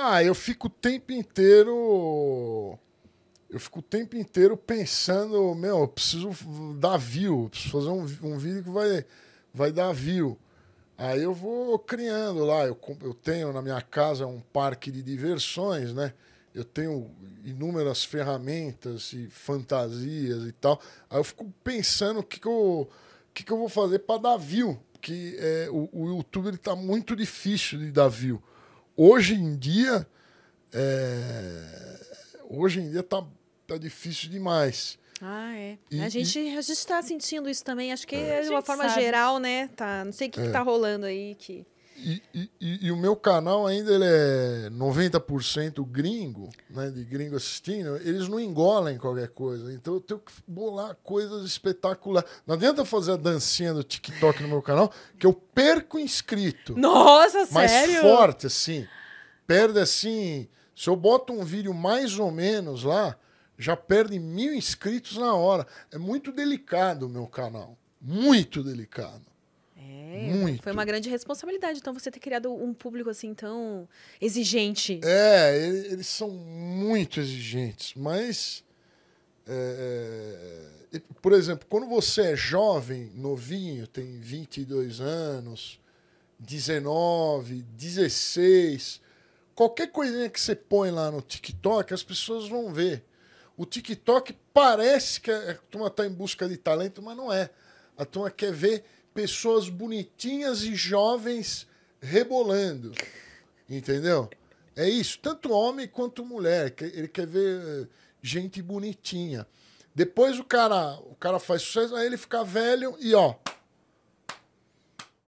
Ah, eu fico o tempo inteiro. Eu fico o tempo inteiro pensando, meu, eu preciso dar view, preciso fazer um, um vídeo que vai, vai dar view. Aí eu vou criando lá, eu, eu tenho na minha casa um parque de diversões, né? Eu tenho inúmeras ferramentas e fantasias e tal. Aí eu fico pensando o que, que, eu, que, que eu vou fazer para dar view. Porque é, o, o YouTube está muito difícil de dar view. Hoje em dia, é... hoje em dia tá, tá difícil demais. Ah, é. E, a, gente, e... a gente tá sentindo isso também. Acho que é, é de uma forma sabe. geral, né? Tá, não sei o que, é. Que tá rolando aí. Que... E, e, e, o meu canal ainda ele é 90% gringo, né? De gringo assistindo. Eles não engolem qualquer coisa. Então eu tenho que bolar coisas espetaculares. Não adianta fazer a dancinha do TikTok no meu canal, que eu perco inscrito. Nossa, mais sério? Mais forte, assim perde assim. Se eu boto um vídeo mais ou menos lá, já perde mil inscritos na hora. É muito delicado o meu canal. Muito delicado. É, muito. Foi uma grande responsabilidade, então, você ter criado um público assim tão exigente. É, eles são muito exigentes, mas. É, é por exemplo, quando você é jovem, novinho, tem 22 anos, 19, 16 qualquer coisinha que você põe lá no TikTok, as pessoas vão ver. O TikTok parece que a turma está em busca de talento, mas não é. A turma quer ver pessoas bonitinhas e jovens rebolando. Entendeu? É isso. Tanto homem quanto mulher. Ele quer ver eh, gente bonitinha. Depois o cara, o cara faz sucesso, aí ele fica velho e ó,